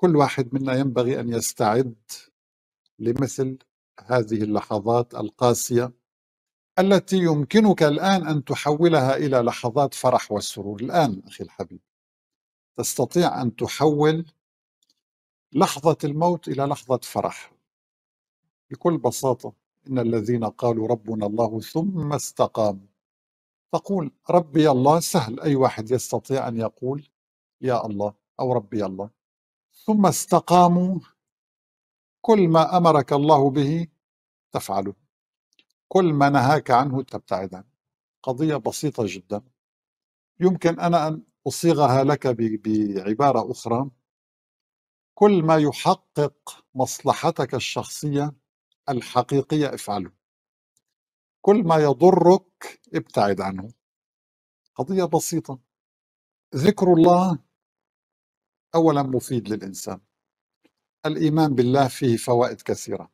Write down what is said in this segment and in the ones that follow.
كل واحد منا ينبغي ان يستعد لمثل هذه اللحظات القاسيه التي يمكنك الان ان تحولها الى لحظات فرح والسرور الان اخي الحبيب تستطيع ان تحول لحظه الموت الى لحظه فرح بكل بساطه ان الذين قالوا ربنا الله ثم استقاموا تقول ربي الله سهل اي واحد يستطيع ان يقول يا الله او ربي الله ثم استقاموا كل ما امرك الله به تفعله كل ما نهاك عنه تبتعد عنه قضيه بسيطه جدا يمكن انا ان اصيغها لك بعباره اخرى كل ما يحقق مصلحتك الشخصيه الحقيقيه افعله كل ما يضرك ابتعد عنه قضيه بسيطه ذكر الله أولا مفيد للإنسان الإيمان بالله فيه فوائد كثيرة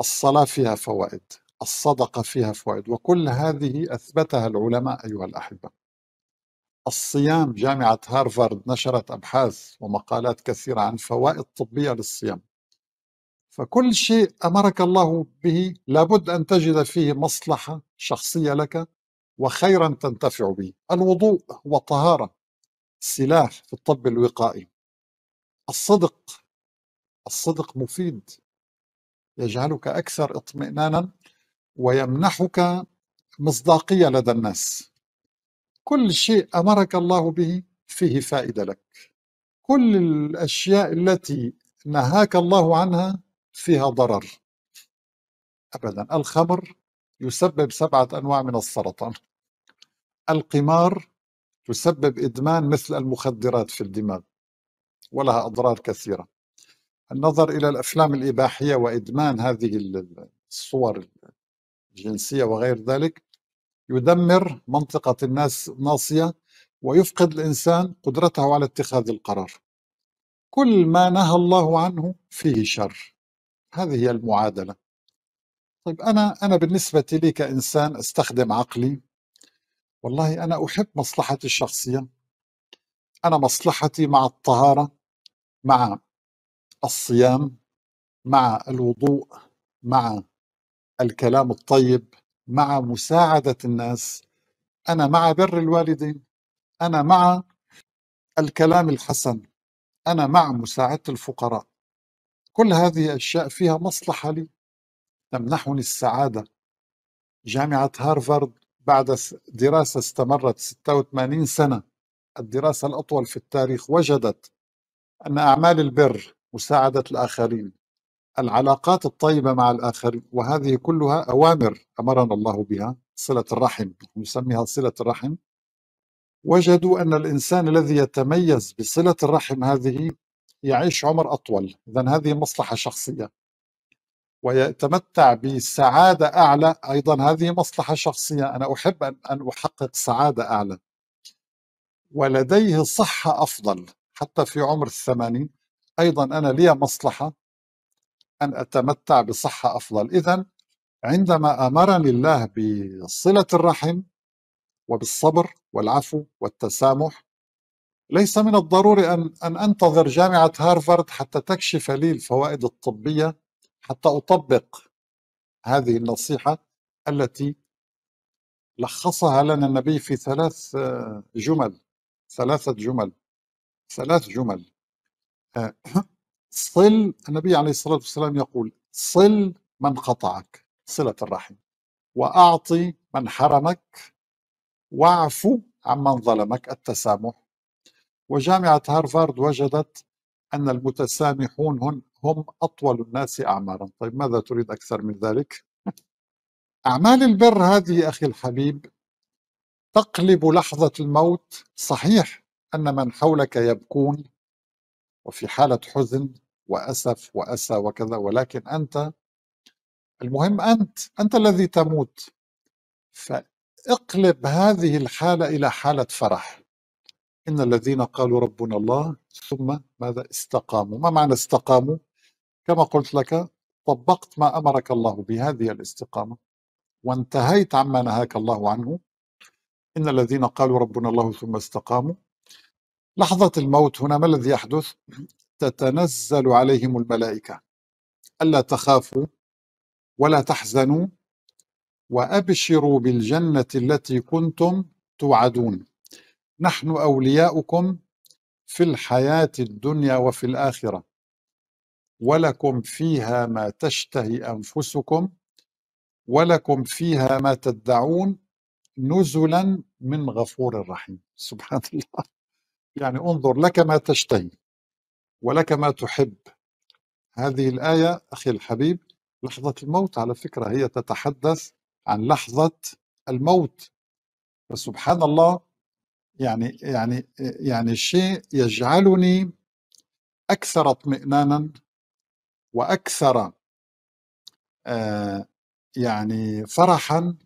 الصلاة فيها فوائد الصدقة فيها فوائد وكل هذه أثبتها العلماء أيها الأحبة الصيام جامعة هارفارد نشرت أبحاث ومقالات كثيرة عن فوائد طبية للصيام فكل شيء أمرك الله به لابد أن تجد فيه مصلحة شخصية لك وخيرا تنتفع به الوضوء هو طهارة سلاح في الطب الوقائي الصدق الصدق مفيد يجعلك أكثر اطمئنانا ويمنحك مصداقية لدى الناس كل شيء أمرك الله به فيه فائدة لك كل الأشياء التي نهاك الله عنها فيها ضرر أبدا الخمر يسبب سبعة أنواع من السرطان القمار تسبب إدمان مثل المخدرات في الدماغ ولها أضرار كثيرة النظر إلى الأفلام الإباحية وإدمان هذه الصور الجنسية وغير ذلك يدمر منطقة الناس ناصية ويفقد الإنسان قدرته على اتخاذ القرار كل ما نهى الله عنه فيه شر هذه هي المعادلة طيب أنا أنا بالنسبة لي كإنسان أستخدم عقلي والله أنا أحب مصلحتي الشخصية أنا مصلحتي مع الطهارة مع الصيام مع الوضوء مع الكلام الطيب مع مساعدة الناس أنا مع بر الوالدين أنا مع الكلام الحسن أنا مع مساعدة الفقراء كل هذه الأشياء فيها مصلحة لي تمنحني السعادة جامعة هارفارد بعد دراسة استمرت 86 سنة الدراسة الأطول في التاريخ وجدت أن أعمال البر مساعدة الآخرين العلاقات الطيبة مع الآخرين وهذه كلها أوامر أمرنا الله بها صلة الرحم نسميها صلة الرحم وجدوا أن الإنسان الذي يتميز بصلة الرحم هذه يعيش عمر أطول إذا هذه مصلحة شخصية ويتمتع بسعادة أعلى أيضا هذه مصلحة شخصية أنا أحب أن أحقق سعادة أعلى ولديه صحة أفضل حتى في عمر الثمانين أيضا أنا لي مصلحة أن أتمتع بصحة أفضل إذا عندما أمرني الله بصلة الرحم وبالصبر والعفو والتسامح ليس من الضروري أن, أنتظر جامعة هارفارد حتى تكشف لي الفوائد الطبية حتى اطبق هذه النصيحه التي لخصها لنا النبي في ثلاث آه، جمل ثلاثه جمل ثلاث جمل آه، صل النبي عليه الصلاه والسلام يقول صل من قطعك صله الرحم واعطي من حرمك واعفو عمن ظلمك التسامح وجامعه هارفارد وجدت أن المتسامحون هم, هم أطول الناس أعمارا طيب ماذا تريد أكثر من ذلك؟ أعمال البر هذه أخي الحبيب تقلب لحظة الموت صحيح أن من حولك يبكون وفي حالة حزن وأسف وأسى وكذا ولكن أنت المهم أنت أنت الذي تموت فاقلب هذه الحالة إلى حالة فرح إن الذين قالوا ربنا الله ثم ماذا استقاموا ما معنى استقاموا كما قلت لك طبقت ما أمرك الله بهذه الاستقامة وانتهيت عما نهاك الله عنه إن الذين قالوا ربنا الله ثم استقاموا لحظة الموت هنا ما الذي يحدث تتنزل عليهم الملائكة ألا تخافوا ولا تحزنوا وأبشروا بالجنة التي كنتم توعدون نحن أولياؤكم في الحياة الدنيا وفي الآخرة ولكم فيها ما تشتهي أنفسكم ولكم فيها ما تدعون نزلا من غفور رحيم سبحان الله يعني انظر لك ما تشتهي ولك ما تحب هذه الآية أخي الحبيب لحظة الموت على فكرة هي تتحدث عن لحظة الموت فسبحان الله يعني يعني يعني شيء يجعلني اكثر اطمئنانا واكثر آه يعني فرحا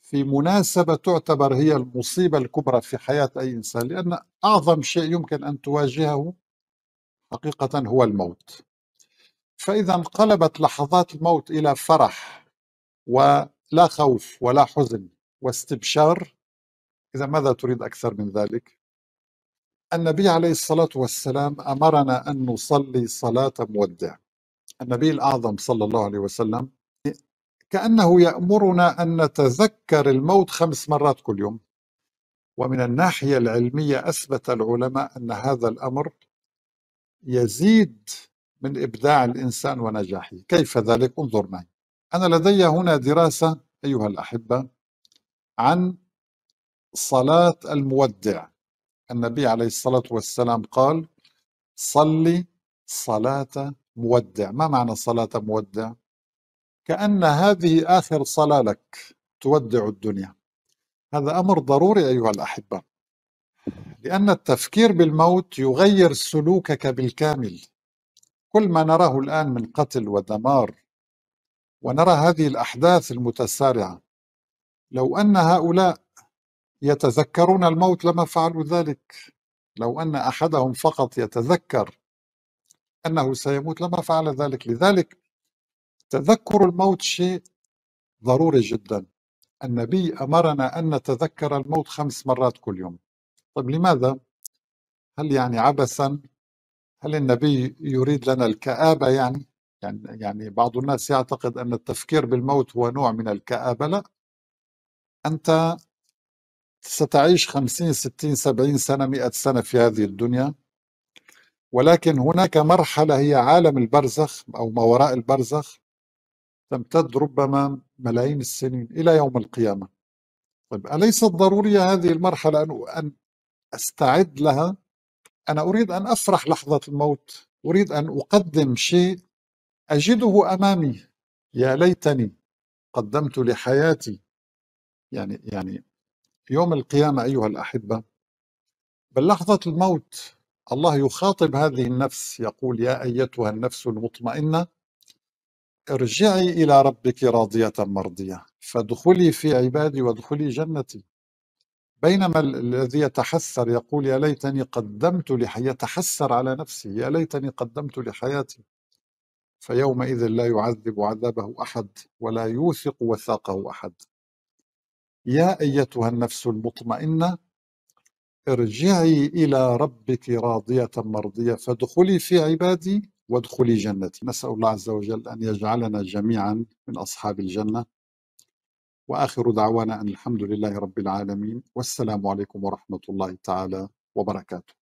في مناسبة تعتبر هي المصيبة الكبرى في حياة أي إنسان لأن أعظم شيء يمكن أن تواجهه حقيقة هو الموت فإذا انقلبت لحظات الموت إلى فرح ولا خوف ولا حزن واستبشار إذا ماذا تريد أكثر من ذلك؟ النبي عليه الصلاة والسلام أمرنا أن نصلي صلاة مودع النبي الأعظم صلى الله عليه وسلم كأنه يأمرنا أن نتذكر الموت خمس مرات كل يوم ومن الناحية العلمية أثبت العلماء أن هذا الأمر يزيد من إبداع الإنسان ونجاحه كيف ذلك؟ انظر معي أنا لدي هنا دراسة أيها الأحبة عن صلاة المودع النبي عليه الصلاة والسلام قال صلي صلاة مودع ما معنى صلاة مودع؟ كأن هذه آخر صلاة لك تودع الدنيا هذا أمر ضروري أيها الأحبة لأن التفكير بالموت يغير سلوكك بالكامل كل ما نراه الآن من قتل ودمار ونرى هذه الأحداث المتسارعة لو أن هؤلاء يتذكرون الموت لما فعلوا ذلك لو أن أحدهم فقط يتذكر أنه سيموت لما فعل ذلك لذلك تذكر الموت شيء ضروري جدا النبي أمرنا أن نتذكر الموت خمس مرات كل يوم طيب لماذا؟ هل يعني عبثا؟ هل النبي يريد لنا الكآبة يعني؟ يعني يعني بعض الناس يعتقد أن التفكير بالموت هو نوع من الكآبة لا أنت ستعيش 50 60 70 سنة 100 سنة في هذه الدنيا ولكن هناك مرحلة هي عالم البرزخ أو ما وراء البرزخ تمتد ربما ملايين السنين إلى يوم القيامة طيب أليست ضرورية هذه المرحلة أن أستعد لها أنا أريد أن أفرح لحظة الموت أريد أن أقدم شيء أجده أمامي يا ليتني قدمت لحياتي يعني يعني يوم القيامة أيها الأحبة بل لحظة الموت الله يخاطب هذه النفس يقول يا أيتها النفس المطمئنة ارجعي إلى ربك راضية مرضية فادخلي في عبادي وادخلي جنتي بينما الذي يتحسر يقول يا ليتني قدمت لحياتي يتحسر على نفسي يا ليتني قدمت لحياتي فيومئذ لا يعذب عذابه احد ولا يوثق وثاقه احد يا أيتها النفس المطمئنة ارجعي إلى ربك راضية مرضية فادخلي في عبادي وادخلي جنتي نسأل الله عز وجل أن يجعلنا جميعا من أصحاب الجنة وآخر دعوانا أن الحمد لله رب العالمين والسلام عليكم ورحمة الله تعالى وبركاته